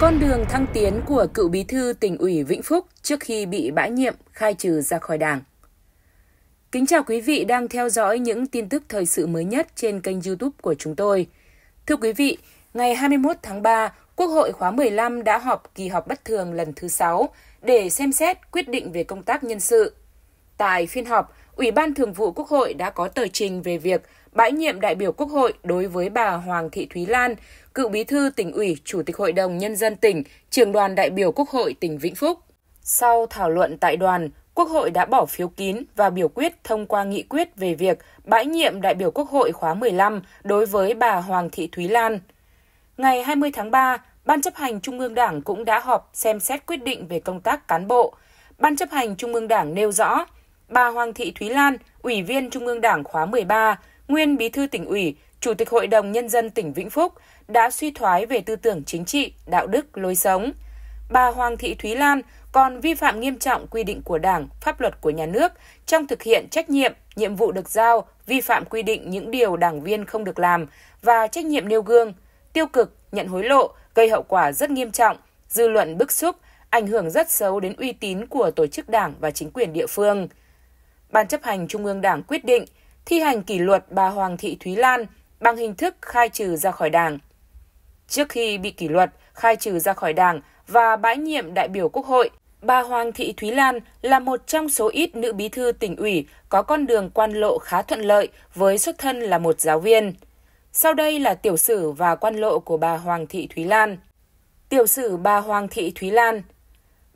Con đường thăng tiến của cựu bí thư tỉnh ủy Vĩnh Phúc trước khi bị bãi nhiệm khai trừ ra khỏi đảng. Kính chào quý vị đang theo dõi những tin tức thời sự mới nhất trên kênh YouTube của chúng tôi. Thưa quý vị, ngày 21 tháng 3, Quốc hội khóa 15 đã họp kỳ họp bất thường lần thứ 6 để xem xét quyết định về công tác nhân sự. Tại phiên họp, Ủy ban Thường vụ Quốc hội đã có tờ trình về việc bãi nhiệm đại biểu Quốc hội đối với bà Hoàng Thị Thúy Lan, cựu bí thư tỉnh ủy, chủ tịch Hội đồng Nhân dân tỉnh, trường đoàn đại biểu Quốc hội tỉnh Vĩnh Phúc. Sau thảo luận tại đoàn, Quốc hội đã bỏ phiếu kín và biểu quyết thông qua nghị quyết về việc bãi nhiệm đại biểu Quốc hội khóa 15 đối với bà Hoàng Thị Thúy Lan. Ngày 20 tháng 3, Ban chấp hành Trung ương Đảng cũng đã họp xem xét quyết định về công tác cán bộ. Ban chấp hành Trung ương Đảng nêu rõ, bà Hoàng Thị Thúy Lan, Ủy viên Trung ương Đảng khóa 13, nguyên Bí thư tỉnh ủy, Chủ tịch Hội đồng Nhân dân tỉnh Vĩnh Phúc, đã suy thoái về tư tưởng chính trị, đạo đức, lối sống. Bà Hoàng Thị Thúy Lan còn vi phạm nghiêm trọng quy định của Đảng, pháp luật của nhà nước trong thực hiện trách nhiệm, nhiệm vụ được giao, vi phạm quy định những điều đảng viên không được làm và trách nhiệm nêu gương, tiêu cực, nhận hối lộ gây hậu quả rất nghiêm trọng, dư luận bức xúc, ảnh hưởng rất xấu đến uy tín của tổ chức đảng và chính quyền địa phương. Ban chấp hành Trung ương Đảng quyết định thi hành kỷ luật bà Hoàng Thị Thúy Lan bằng hình thức khai trừ ra khỏi Đảng. Trước khi bị kỷ luật, khai trừ ra khỏi Đảng và bãi nhiệm đại biểu Quốc hội, bà Hoàng Thị Thúy Lan là một trong số ít nữ bí thư tỉnh ủy có con đường quan lộ khá thuận lợi với xuất thân là một giáo viên. Sau đây là tiểu sử và quan lộ của bà Hoàng Thị Thúy Lan. Tiểu sử bà Hoàng Thị Thúy Lan –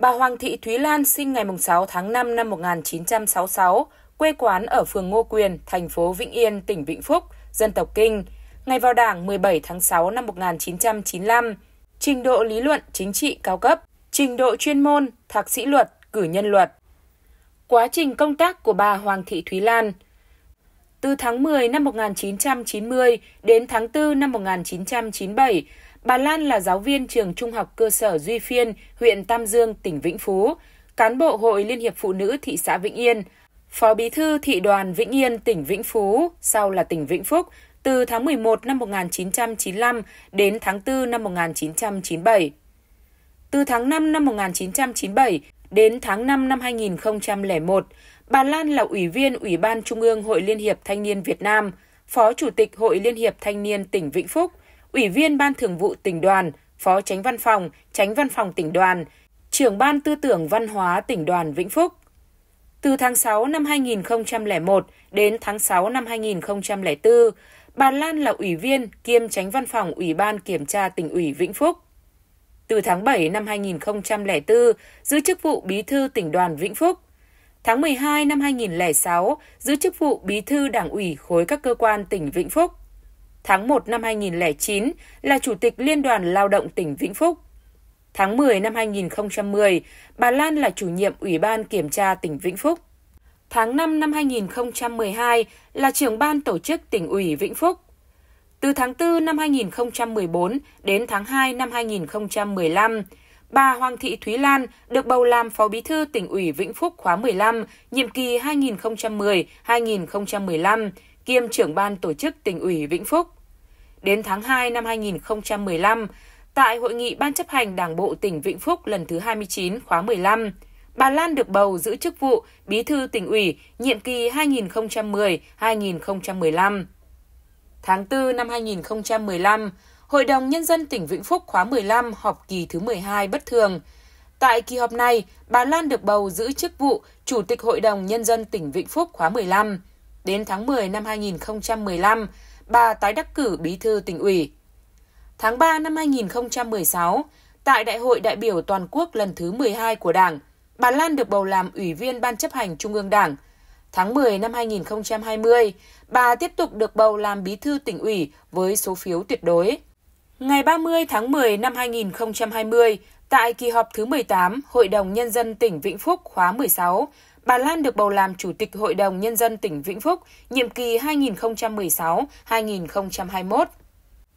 Bà Hoàng Thị Thúy Lan sinh ngày 6 tháng 5 năm 1966, quê quán ở phường Ngô Quyền, thành phố Vĩnh Yên, tỉnh Vĩnh Phúc, dân tộc Kinh. Ngày vào Đảng 17 tháng 6 năm 1995, trình độ lý luận chính trị cao cấp, trình độ chuyên môn, thạc sĩ luật, cử nhân luật. Quá trình công tác của bà Hoàng Thị Thúy Lan Từ tháng 10 năm 1990 đến tháng 4 năm 1997, Bà Lan là giáo viên trường trung học cơ sở Duy Phiên, huyện Tam Dương, tỉnh Vĩnh Phú, cán bộ Hội Liên hiệp Phụ nữ thị xã Vĩnh Yên, Phó Bí thư Thị đoàn Vĩnh Yên, tỉnh Vĩnh Phú, sau là tỉnh Vĩnh Phúc, từ tháng 11 năm 1995 đến tháng 4 năm 1997. Từ tháng 5 năm 1997 đến tháng 5 năm 2001, bà Lan là Ủy viên Ủy ban Trung ương Hội Liên hiệp Thanh niên Việt Nam, Phó Chủ tịch Hội Liên hiệp Thanh niên tỉnh Vĩnh Phúc, Ủy viên Ban Thường vụ tỉnh đoàn, Phó Tránh Văn phòng, Tránh Văn phòng tỉnh đoàn, trưởng Ban Tư tưởng Văn hóa tỉnh đoàn Vĩnh Phúc. Từ tháng 6 năm 2001 đến tháng 6 năm 2004, bà Lan là ủy viên kiêm tránh văn phòng Ủy ban Kiểm tra tỉnh ủy Vĩnh Phúc. Từ tháng 7 năm 2004, giữ chức vụ bí thư tỉnh đoàn Vĩnh Phúc. Tháng 12 năm 2006, giữ chức vụ bí thư đảng ủy khối các cơ quan tỉnh Vĩnh Phúc. Tháng 1 năm 2009 là Chủ tịch Liên đoàn Lao động tỉnh Vĩnh Phúc. Tháng 10 năm 2010, bà Lan là chủ nhiệm Ủy ban Kiểm tra tỉnh Vĩnh Phúc. Tháng 5 năm 2012 là trưởng ban tổ chức tỉnh ủy Vĩnh Phúc. Từ tháng 4 năm 2014 đến tháng 2 năm 2015, bà Hoàng Thị Thúy Lan được bầu làm Phó Bí thư tỉnh ủy Vĩnh Phúc khóa 15, nhiệm kỳ 2010-2015, kiêm trưởng ban tổ chức tỉnh ủy Vĩnh Phúc. Đến tháng 2 năm 2015, tại hội nghị Ban chấp hành Đảng bộ tỉnh Vĩnh Phúc lần thứ 29 khóa 15, bà Lan được bầu giữ chức vụ Bí thư tỉnh ủy nhiệm kỳ 2010-2015. Tháng 4 năm 2015, Hội đồng Nhân dân tỉnh Vĩnh Phúc khóa 15 họp kỳ thứ 12 bất thường. Tại kỳ họp này, bà Lan được bầu giữ chức vụ Chủ tịch Hội đồng Nhân dân tỉnh Vĩnh Phúc khóa 15. Đến tháng 10 năm 2015, bà tái đắc cử bí thư tỉnh ủy. Tháng 3 năm 2016, tại Đại hội đại biểu toàn quốc lần thứ 12 của Đảng, bà Lan được bầu làm Ủy viên Ban chấp hành Trung ương Đảng. Tháng 10 năm 2020, bà tiếp tục được bầu làm bí thư tỉnh ủy với số phiếu tuyệt đối. Ngày 30 tháng 10 năm 2020, tại kỳ họp thứ 18 Hội đồng Nhân dân tỉnh Vĩnh Phúc khóa 16, Bà Lan được bầu làm Chủ tịch Hội đồng Nhân dân tỉnh Vĩnh Phúc, nhiệm kỳ 2016-2021.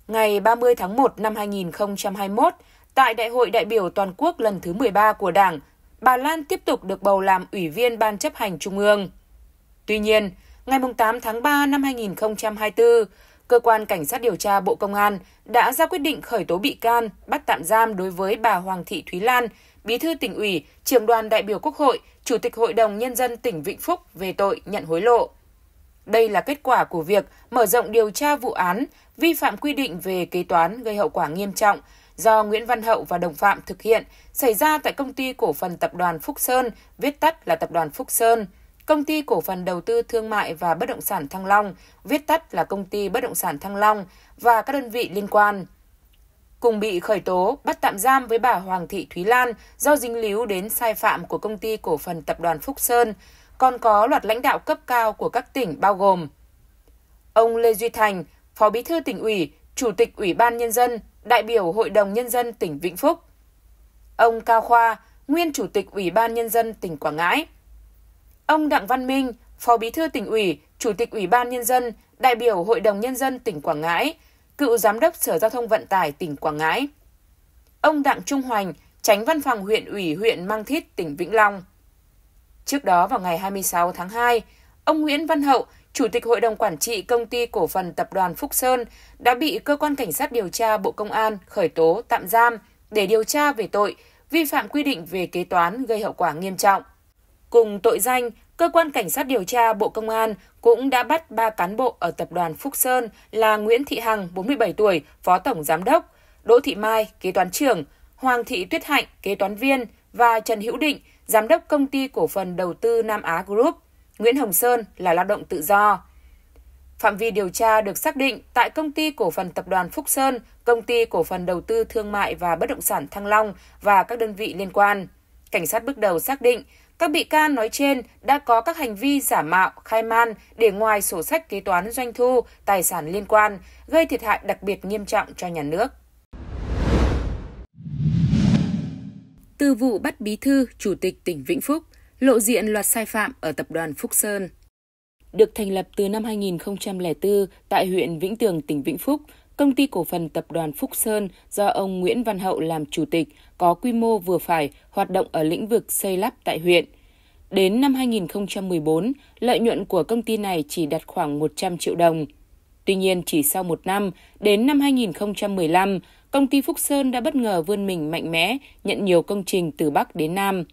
Ngày 30 tháng 1 năm 2021, tại Đại hội đại biểu toàn quốc lần thứ 13 của Đảng, bà Lan tiếp tục được bầu làm Ủy viên Ban chấp hành Trung ương. Tuy nhiên, ngày 8 tháng 3 năm 2024, Cơ quan Cảnh sát điều tra Bộ Công an đã ra quyết định khởi tố bị can, bắt tạm giam đối với bà Hoàng Thị Thúy Lan, Bí thư tỉnh ủy, trưởng đoàn đại biểu Quốc hội – Chủ tịch Hội đồng Nhân dân tỉnh Vĩnh Phúc về tội nhận hối lộ. Đây là kết quả của việc mở rộng điều tra vụ án vi phạm quy định về kế toán gây hậu quả nghiêm trọng do Nguyễn Văn Hậu và đồng phạm thực hiện xảy ra tại công ty cổ phần tập đoàn Phúc Sơn, viết tắt là tập đoàn Phúc Sơn, công ty cổ phần đầu tư thương mại và bất động sản Thăng Long, viết tắt là công ty bất động sản Thăng Long và các đơn vị liên quan cùng bị khởi tố bắt tạm giam với bà Hoàng Thị Thúy Lan do dính líu đến sai phạm của công ty cổ phần tập đoàn Phúc Sơn, còn có loạt lãnh đạo cấp cao của các tỉnh bao gồm ông Lê Duy Thành, Phó Bí thư tỉnh ủy, Chủ tịch Ủy ban Nhân dân, đại biểu Hội đồng Nhân dân tỉnh Vĩnh Phúc, ông Cao Khoa, nguyên Chủ tịch Ủy ban Nhân dân tỉnh Quảng Ngãi, ông Đặng Văn Minh, Phó Bí thư tỉnh ủy, Chủ tịch Ủy ban Nhân dân, đại biểu Hội đồng Nhân dân tỉnh Quảng Ngãi, cựu giám đốc Sở Giao thông Vận tải tỉnh Quảng Ngãi. Ông Đặng Trung Hoành, tránh văn phòng huyện ủy huyện Mang Thít, tỉnh Vĩnh Long. Trước đó vào ngày 26 tháng 2, ông Nguyễn Văn Hậu, Chủ tịch Hội đồng Quản trị Công ty Cổ phần Tập đoàn Phúc Sơn đã bị Cơ quan Cảnh sát điều tra Bộ Công an khởi tố tạm giam để điều tra về tội vi phạm quy định về kế toán gây hậu quả nghiêm trọng. Cùng tội danh Cơ quan Cảnh sát điều tra Bộ Công an cũng đã bắt 3 cán bộ ở tập đoàn Phúc Sơn là Nguyễn Thị Hằng, 47 tuổi, Phó Tổng Giám đốc, Đỗ Thị Mai, Kế toán trưởng, Hoàng Thị Tuyết Hạnh, Kế toán viên và Trần Hữu Định, Giám đốc Công ty Cổ phần Đầu tư Nam Á Group, Nguyễn Hồng Sơn là lao động tự do. Phạm vi điều tra được xác định tại Công ty Cổ phần Tập đoàn Phúc Sơn, Công ty Cổ phần Đầu tư Thương mại và Bất động sản Thăng Long và các đơn vị liên quan. Cảnh sát bước đầu xác định các bị can nói trên đã có các hành vi giả mạo, khai man để ngoài sổ sách kế toán doanh thu, tài sản liên quan, gây thiệt hại đặc biệt nghiêm trọng cho nhà nước. Từ vụ bắt bí thư, chủ tịch tỉnh Vĩnh Phúc, lộ diện loạt sai phạm ở tập đoàn Phúc Sơn. Được thành lập từ năm 2004 tại huyện Vĩnh Tường, tỉnh Vĩnh Phúc, Công ty cổ phần tập đoàn Phúc Sơn do ông Nguyễn Văn Hậu làm chủ tịch có quy mô vừa phải hoạt động ở lĩnh vực xây lắp tại huyện. Đến năm 2014, lợi nhuận của công ty này chỉ đạt khoảng 100 triệu đồng. Tuy nhiên, chỉ sau một năm, đến năm 2015, công ty Phúc Sơn đã bất ngờ vươn mình mạnh mẽ, nhận nhiều công trình từ Bắc đến Nam.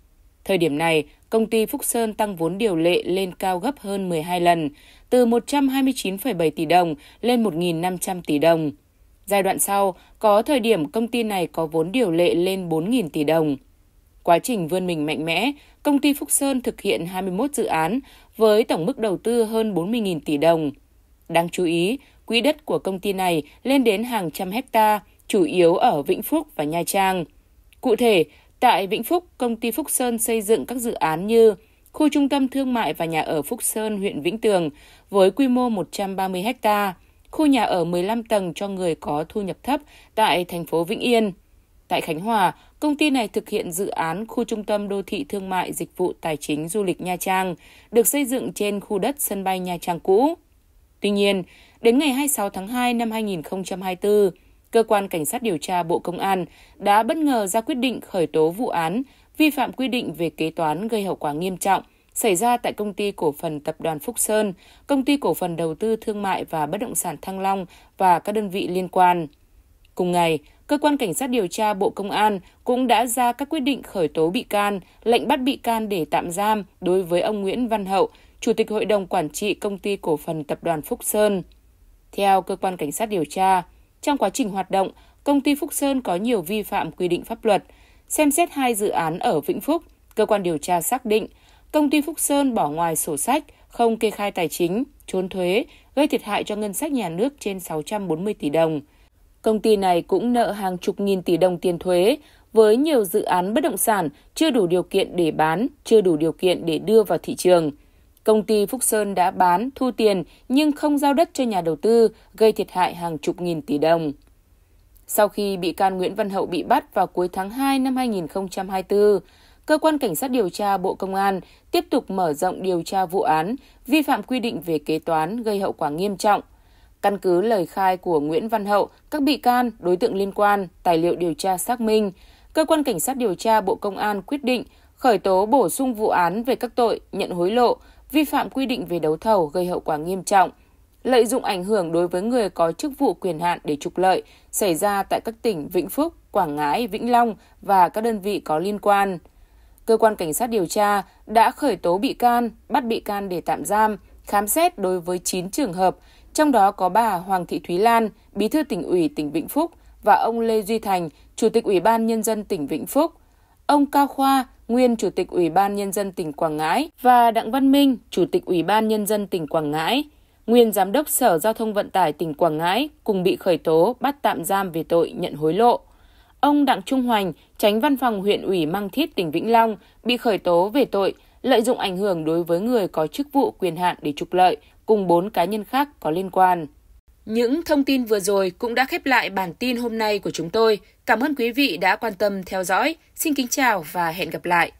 Thời điểm này, công ty Phúc Sơn tăng vốn điều lệ lên cao gấp hơn 12 lần, từ 129,7 tỷ đồng lên 1.500 tỷ đồng. Giai đoạn sau, có thời điểm công ty này có vốn điều lệ lên 4.000 tỷ đồng. Quá trình vươn mình mạnh mẽ, công ty Phúc Sơn thực hiện 21 dự án với tổng mức đầu tư hơn 40.000 tỷ đồng. Đáng chú ý, quỹ đất của công ty này lên đến hàng trăm hecta, chủ yếu ở Vĩnh Phúc và Nha Trang. Cụ thể, Tại Vĩnh Phúc, công ty Phúc Sơn xây dựng các dự án như khu trung tâm thương mại và nhà ở Phúc Sơn, huyện Vĩnh Tường với quy mô 130 ha, khu nhà ở 15 tầng cho người có thu nhập thấp tại thành phố Vĩnh Yên. Tại Khánh Hòa, công ty này thực hiện dự án khu trung tâm đô thị thương mại dịch vụ tài chính du lịch Nha Trang, được xây dựng trên khu đất sân bay Nha Trang cũ. Tuy nhiên, đến ngày 26 tháng 2 năm 2024, cơ quan cảnh sát điều tra Bộ Công an đã bất ngờ ra quyết định khởi tố vụ án vi phạm quy định về kế toán gây hậu quả nghiêm trọng xảy ra tại công ty cổ phần tập đoàn Phúc Sơn, công ty cổ phần đầu tư thương mại và bất động sản Thăng Long và các đơn vị liên quan. Cùng ngày, cơ quan cảnh sát điều tra Bộ Công an cũng đã ra các quyết định khởi tố bị can, lệnh bắt bị can để tạm giam đối với ông Nguyễn Văn Hậu, chủ tịch hội đồng quản trị công ty cổ phần tập đoàn Phúc Sơn. Theo cơ quan cảnh sát điều tra, trong quá trình hoạt động, công ty Phúc Sơn có nhiều vi phạm quy định pháp luật. Xem xét hai dự án ở Vĩnh Phúc, cơ quan điều tra xác định công ty Phúc Sơn bỏ ngoài sổ sách, không kê khai tài chính, trốn thuế, gây thiệt hại cho ngân sách nhà nước trên 640 tỷ đồng. Công ty này cũng nợ hàng chục nghìn tỷ đồng tiền thuế, với nhiều dự án bất động sản chưa đủ điều kiện để bán, chưa đủ điều kiện để đưa vào thị trường. Công ty Phúc Sơn đã bán, thu tiền nhưng không giao đất cho nhà đầu tư, gây thiệt hại hàng chục nghìn tỷ đồng. Sau khi bị can Nguyễn Văn Hậu bị bắt vào cuối tháng 2 năm 2024, cơ quan cảnh sát điều tra Bộ Công an tiếp tục mở rộng điều tra vụ án vi phạm quy định về kế toán gây hậu quả nghiêm trọng. Căn cứ lời khai của Nguyễn Văn Hậu, các bị can, đối tượng liên quan, tài liệu điều tra xác minh, cơ quan cảnh sát điều tra Bộ Công an quyết định khởi tố bổ sung vụ án về các tội nhận hối lộ vi phạm quy định về đấu thầu gây hậu quả nghiêm trọng, lợi dụng ảnh hưởng đối với người có chức vụ quyền hạn để trục lợi xảy ra tại các tỉnh Vĩnh Phúc, Quảng Ngãi, Vĩnh Long và các đơn vị có liên quan. Cơ quan cảnh sát điều tra đã khởi tố bị can, bắt bị can để tạm giam, khám xét đối với 9 trường hợp, trong đó có bà Hoàng Thị Thúy Lan, Bí thư tỉnh ủy tỉnh Vĩnh Phúc và ông Lê Duy Thành, Chủ tịch Ủy ban Nhân dân tỉnh Vĩnh Phúc ông Cao Khoa, nguyên Chủ tịch Ủy ban Nhân dân tỉnh Quảng Ngãi và Đặng Văn Minh, Chủ tịch Ủy ban Nhân dân tỉnh Quảng Ngãi, nguyên Giám đốc Sở Giao thông Vận tải tỉnh Quảng Ngãi cùng bị khởi tố bắt tạm giam về tội nhận hối lộ. Ông Đặng Trung Hoành, tránh văn phòng huyện ủy Mang Thít, tỉnh Vĩnh Long, bị khởi tố về tội lợi dụng ảnh hưởng đối với người có chức vụ quyền hạn để trục lợi cùng 4 cá nhân khác có liên quan. Những thông tin vừa rồi cũng đã khép lại bản tin hôm nay của chúng tôi. Cảm ơn quý vị đã quan tâm theo dõi. Xin kính chào và hẹn gặp lại.